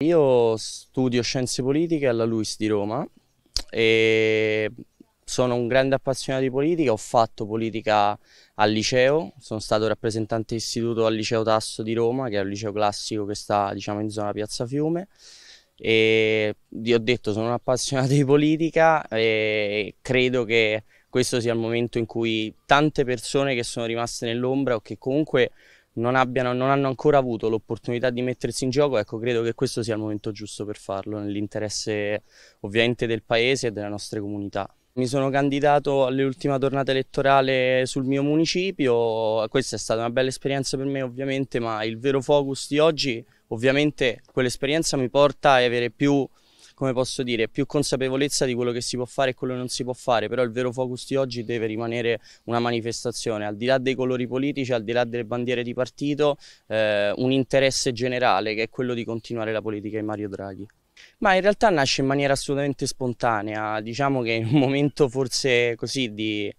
Io studio scienze politiche alla LUIS di Roma e sono un grande appassionato di politica, ho fatto politica al liceo, sono stato rappresentante istituto al liceo Tasso di Roma, che è un liceo classico che sta diciamo, in zona Piazza Fiume e vi ho detto sono un appassionato di politica e credo che questo sia il momento in cui tante persone che sono rimaste nell'ombra o che comunque non, abbiano, non hanno ancora avuto l'opportunità di mettersi in gioco, ecco, credo che questo sia il momento giusto per farlo, nell'interesse ovviamente del Paese e delle nostre comunità. Mi sono candidato all'ultima tornata elettorale sul mio municipio, questa è stata una bella esperienza per me ovviamente, ma il vero focus di oggi, ovviamente quell'esperienza mi porta a avere più come posso dire, più consapevolezza di quello che si può fare e quello che non si può fare, però il vero focus di oggi deve rimanere una manifestazione, al di là dei colori politici, al di là delle bandiere di partito, eh, un interesse generale che è quello di continuare la politica di Mario Draghi. Ma in realtà nasce in maniera assolutamente spontanea, diciamo che in un momento forse così di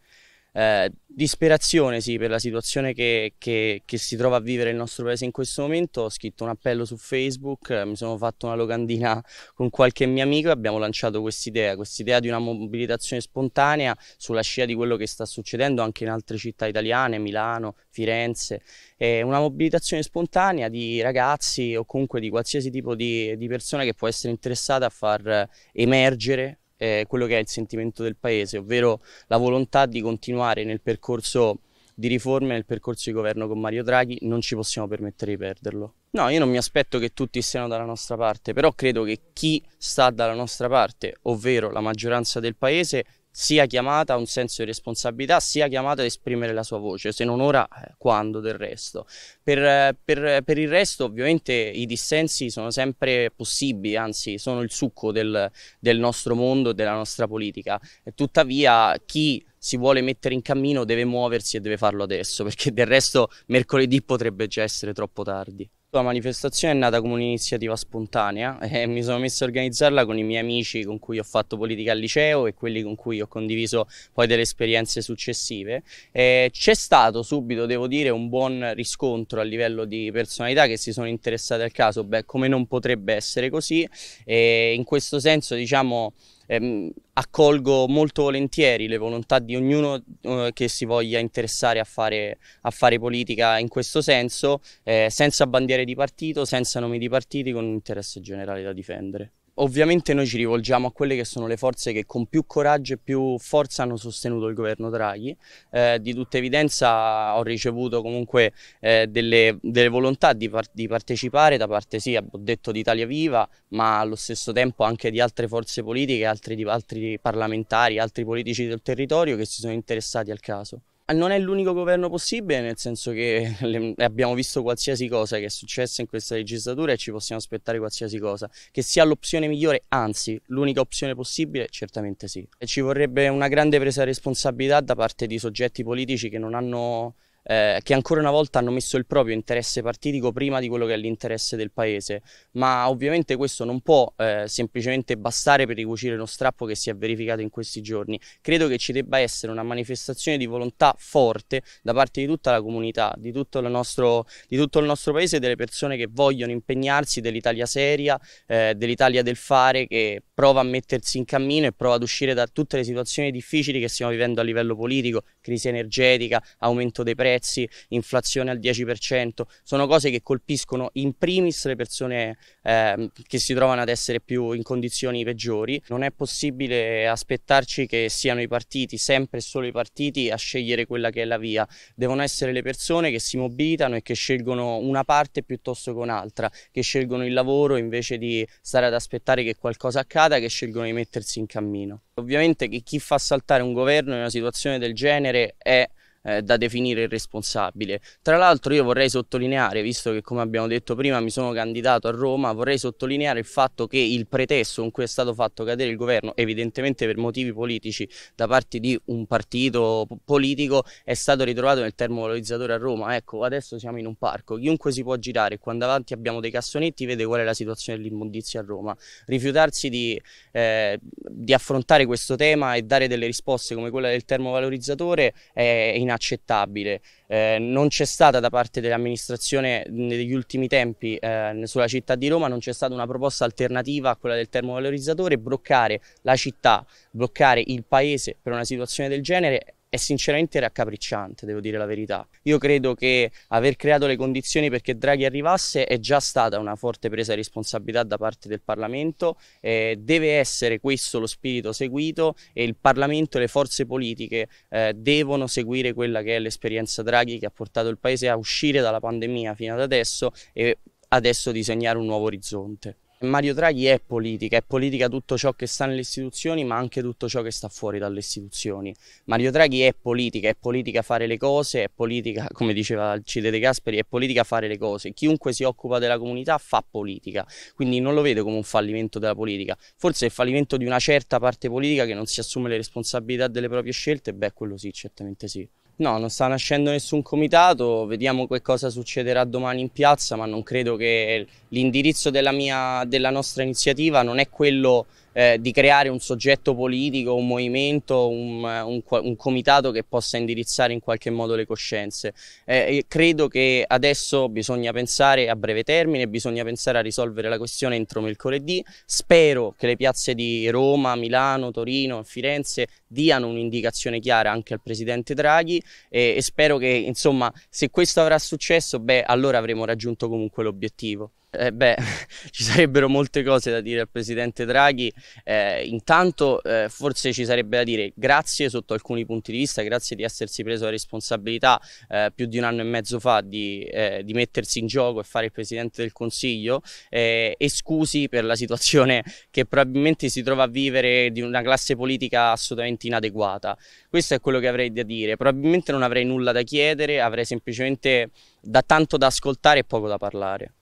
eh, disperazione sì per la situazione che, che, che, si trova a vivere il nostro paese in questo momento, ho scritto un appello su Facebook, eh, mi sono fatto una locandina con qualche mio amico e abbiamo lanciato quest'idea, quest'idea di una mobilitazione spontanea sulla scia di quello che sta succedendo anche in altre città italiane, Milano, Firenze, eh, una mobilitazione spontanea di ragazzi o comunque di qualsiasi tipo di, di persona che può essere interessata a far emergere eh, quello che è il sentimento del Paese, ovvero la volontà di continuare nel percorso di riforme, nel percorso di governo con Mario Draghi, non ci possiamo permettere di perderlo. No, io non mi aspetto che tutti siano dalla nostra parte, però credo che chi sta dalla nostra parte, ovvero la maggioranza del Paese, sia chiamata a un senso di responsabilità, sia chiamata ad esprimere la sua voce, se non ora, eh, quando del resto. Per, eh, per, eh, per il resto ovviamente i dissensi sono sempre possibili, anzi sono il succo del, del nostro mondo e della nostra politica. Tuttavia chi si vuole mettere in cammino deve muoversi e deve farlo adesso, perché del resto mercoledì potrebbe già essere troppo tardi. La manifestazione è nata come un'iniziativa spontanea e mi sono messo a organizzarla con i miei amici con cui ho fatto politica al liceo e quelli con cui ho condiviso poi delle esperienze successive. c'è stato subito, devo dire, un buon riscontro a livello di personalità che si sono interessate al caso, beh come non potrebbe essere così e in questo senso diciamo ehm, accolgo molto volentieri le volontà di ognuno eh, che si voglia interessare a fare, a fare politica in questo senso, eh, senza bandiere di partito, senza nomi di partiti, con un interesse generale da difendere. Ovviamente noi ci rivolgiamo a quelle che sono le forze che con più coraggio e più forza hanno sostenuto il governo Draghi. Eh, di tutta evidenza ho ricevuto comunque eh, delle, delle, volontà di, par di, partecipare da parte, sì, ho detto di Italia Viva, ma allo stesso tempo anche di altre forze politiche, altri, altri parlamentari, altri politici del territorio che si sono interessati al caso. Ah, non è l'unico governo possibile, nel senso che le, abbiamo visto qualsiasi cosa che è successa in questa legislatura e ci possiamo aspettare qualsiasi cosa. Che sia l'opzione migliore, anzi, l'unica opzione possibile, certamente sì. E ci vorrebbe una grande presa di responsabilità da parte di soggetti politici che non hanno eh, che ancora una volta hanno messo il proprio interesse partitico prima di quello che è l'interesse del paese, ma ovviamente questo non può eh, semplicemente bastare per ricucire uno strappo che si è verificato in questi giorni. Credo che ci debba essere una manifestazione di volontà forte da parte di tutta la comunità, di tutto il nostro, di tutto il nostro paese delle persone che vogliono impegnarsi dell'Italia seria, eh, dell'Italia del fare che prova a mettersi in cammino e prova ad uscire da tutte le situazioni difficili che stiamo vivendo a livello politico, crisi energetica, aumento dei prezzi, prezzi, inflazione al 10%, sono cose che colpiscono in primis le persone eh, che si trovano ad essere più in condizioni peggiori. Non è possibile aspettarci che siano i partiti, sempre e solo i partiti, a scegliere quella che è la via. Devono essere le persone che si mobilitano e che scelgono una parte piuttosto che un'altra, che scelgono il lavoro invece di stare ad aspettare che qualcosa accada, che scelgono di mettersi in cammino. Ovviamente chi fa saltare un governo in una situazione del genere è eh, da definire il responsabile. Tra l'altro io vorrei sottolineare, visto che come abbiamo detto prima mi sono candidato a Roma, vorrei sottolineare il fatto che il pretesto con cui è stato fatto cadere il governo, evidentemente per motivi politici da parte di un partito politico, è stato ritrovato nel termovalorizzatore a Roma. Ecco, adesso siamo in un parco, chiunque si può girare, quando davanti abbiamo dei cassonetti, vede qual è la situazione dell'immondizia a Roma. Rifiutarsi di, eh, di affrontare questo tema e dare delle risposte come quella del termovalorizzatore è inaccettabile inaccettabile. Eh, non c'è stata da parte dell'amministrazione negli ultimi tempi eh, sulla città di Roma, non c'è stata una proposta alternativa a quella del termovalorizzatore. Bloccare la città, bloccare il paese per una situazione del genere è sinceramente raccapricciante, devo dire la verità. Io credo che aver creato le condizioni perché Draghi arrivasse è già stata una forte presa di responsabilità da parte del Parlamento, eh, deve essere questo lo spirito seguito e il Parlamento e le forze politiche eh, devono seguire quella che è l'esperienza Draghi che ha portato il Paese a uscire dalla pandemia fino ad adesso e adesso disegnare un nuovo orizzonte. Mario Draghi è politica, è politica tutto ciò che sta nelle istituzioni ma anche tutto ciò che sta fuori dalle istituzioni. Mario Draghi è politica, è politica fare le cose, è politica, come diceva Cide De Gasperi, è politica fare le cose. Chiunque si occupa della comunità fa politica, quindi non lo vedo come un fallimento della politica. Forse è il fallimento di una certa parte politica che non si assume le responsabilità delle proprie scelte, beh quello sì, certamente sì. No, non sta nascendo nessun comitato, vediamo che cosa succederà domani in piazza, ma non credo che l'indirizzo della, della nostra iniziativa non è quello eh, di creare un soggetto politico, un movimento, un, eh, un, un, comitato che possa indirizzare in qualche modo le coscienze. Eh, credo che adesso bisogna pensare a breve termine, bisogna pensare a risolvere la questione entro mercoledì. Spero che le piazze di Roma, Milano, Torino Firenze diano un'indicazione chiara anche al Presidente Draghi e, e spero che insomma se questo avrà successo beh allora avremo raggiunto comunque l'obiettivo. Eh beh, ci sarebbero molte cose da dire al presidente Draghi. Eh, intanto, eh, forse ci sarebbe da dire grazie sotto alcuni punti di vista, grazie di essersi preso la responsabilità eh, più di un anno e mezzo fa di, eh, di, mettersi in gioco e fare il presidente del Consiglio. Eh, e scusi per la situazione che probabilmente si trova a vivere di una classe politica assolutamente inadeguata. Questo è quello che avrei da dire. Probabilmente non avrei nulla da chiedere, avrei semplicemente da tanto da ascoltare e poco da parlare.